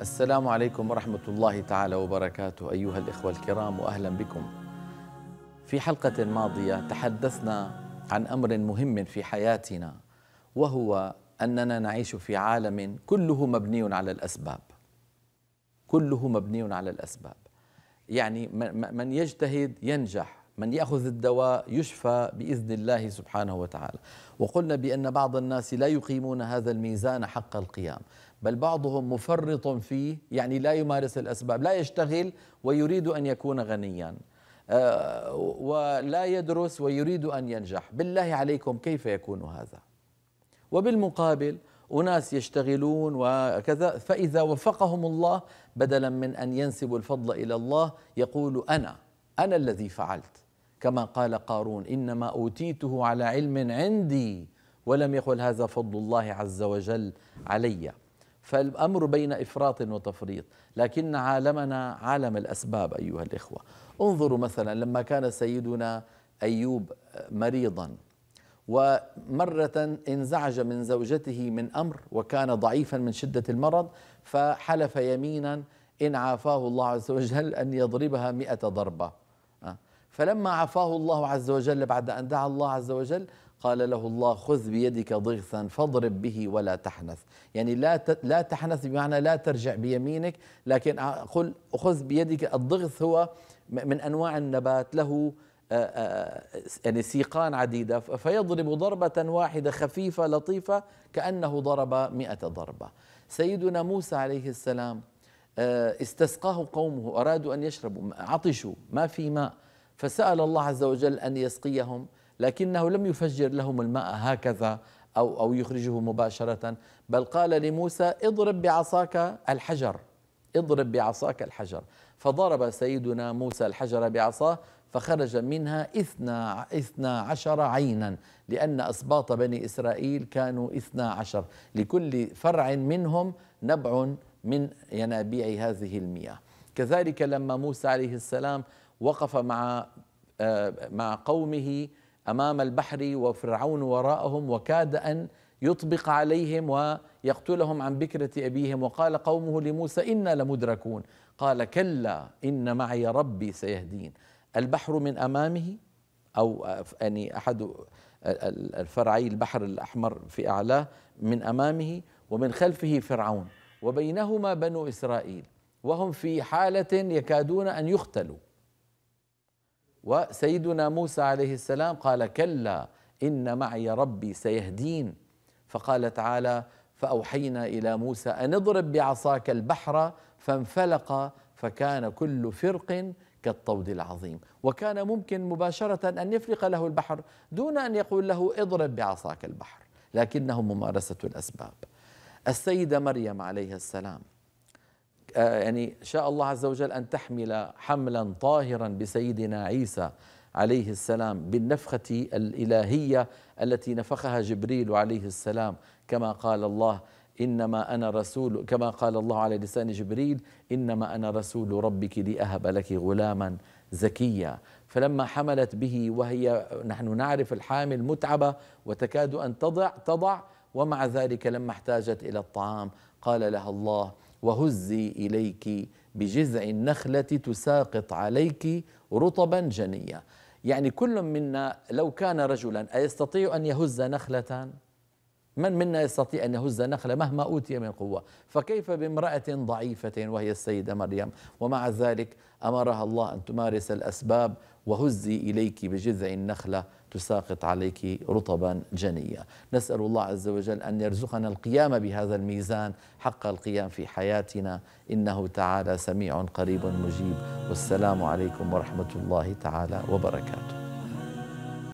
السلام عليكم ورحمة الله تعالى وبركاته أيها الإخوة الكرام وأهلا بكم في حلقة ماضية تحدثنا عن أمر مهم في حياتنا وهو أننا نعيش في عالم كله مبني على الأسباب كله مبني على الأسباب يعني من يجتهد ينجح من يأخذ الدواء يشفى بإذن الله سبحانه وتعالى وقلنا بأن بعض الناس لا يقيمون هذا الميزان حق القيام بل بعضهم مفرط فيه يعني لا يمارس الأسباب لا يشتغل ويريد أن يكون غنيا آه، ولا يدرس ويريد أن ينجح بالله عليكم كيف يكون هذا وبالمقابل أناس يشتغلون وكذا فإذا وفقهم الله بدلا من أن ينسبوا الفضل إلى الله يقول أنا أنا الذي فعلت كما قال قارون إنما أوتيته على علم عندي ولم يقل هذا فضل الله عز وجل عليّ فالامر بين افراط وتفريط لكن عالمنا عالم الاسباب ايها الاخوه انظروا مثلا لما كان سيدنا ايوب مريضا ومره انزعج من زوجته من امر وكان ضعيفا من شده المرض فحلف يمينا ان عافاه الله عز وجل ان يضربها مئة ضربه أه؟ فلما عافاه الله عز وجل بعد ان دعا الله عز وجل قال له الله خذ بيدك ضغثا فاضرب به ولا تحنث يعني لا لا تحنث بمعنى لا ترجع بيمينك لكن قل خذ بيدك الضغث هو من انواع النبات له يعني سيقان عديدة فيضرب ضربة واحدة خفيفة لطيفة كأنه ضرب مئة ضربة سيدنا موسى عليه السلام استسقاه قومه أرادوا أن يشربوا عطشوا ما في ماء فسأل الله عز وجل أن يسقيهم لكنه لم يفجر لهم الماء هكذا أو, أو يخرجه مباشرة بل قال لموسى اضرب بعصاك الحجر اضرب بعصاك الحجر فضرب سيدنا موسى الحجر بعصاه فخرج منها اثنا, اثنا عشر عينا لأن أسباط بني إسرائيل كانوا اثنا عشر لكل فرع منهم نبع من ينابيع هذه المياه كذلك لما موسى عليه السلام وقف مع آه، مع قومه امام البحر وفرعون وراءهم وكاد ان يطبق عليهم ويقتلهم عن بكره ابيهم وقال قومه لموسى انا لمدركون قال كلا ان معي ربي سيهدين البحر من امامه او يعني احد الفرعي البحر الاحمر في اعلاه من امامه ومن خلفه فرعون وبينهما بنو اسرائيل وهم في حاله يكادون ان يقتلوا وسيدنا موسى عليه السلام قال كلا إن معي ربي سيهدين فقال تعالى فأوحينا إلى موسى أن اضرب بعصاك البحر فانفلق فكان كل فرق كالطود العظيم وكان ممكن مباشرة أن يفرق له البحر دون أن يقول له اضرب بعصاك البحر لكنه ممارسة الأسباب السيدة مريم عليه السلام آه، يعني شاء الله عز وجل أن تحمل حملا طاهرا بسيدنا عيسى عليه السلام بالنفخة الإلهية التي نفخها جبريل عليه السلام كما قال الله إنما أنا رسول كما قال الله على لسان جبريل إنما أنا رسول ربك لأهب لك غلاما زكيا فلما حملت به وهي نحن نعرف الحامل متعبة وتكاد أن تضع تضع ومع ذلك لما احتاجت إلى الطعام قال لها الله وهزي إليك بجذع النخلة تساقط عليك رطبا جنيا يعني كل منا لو كان رجلا أيستطيع أن يهز نخلة من منا يستطيع أن يهز نخلة مهما أوتي من قوة فكيف بامرأة ضعيفة وهي السيدة مريم ومع ذلك أمرها الله أن تمارس الأسباب وهزي إليك بجذع النخلة تساقط عليك رطبا جنيا نسأل الله عز وجل أن يرزقنا القيام بهذا الميزان حق القيام في حياتنا إنه تعالى سميع قريب مجيب والسلام عليكم ورحمة الله تعالى وبركاته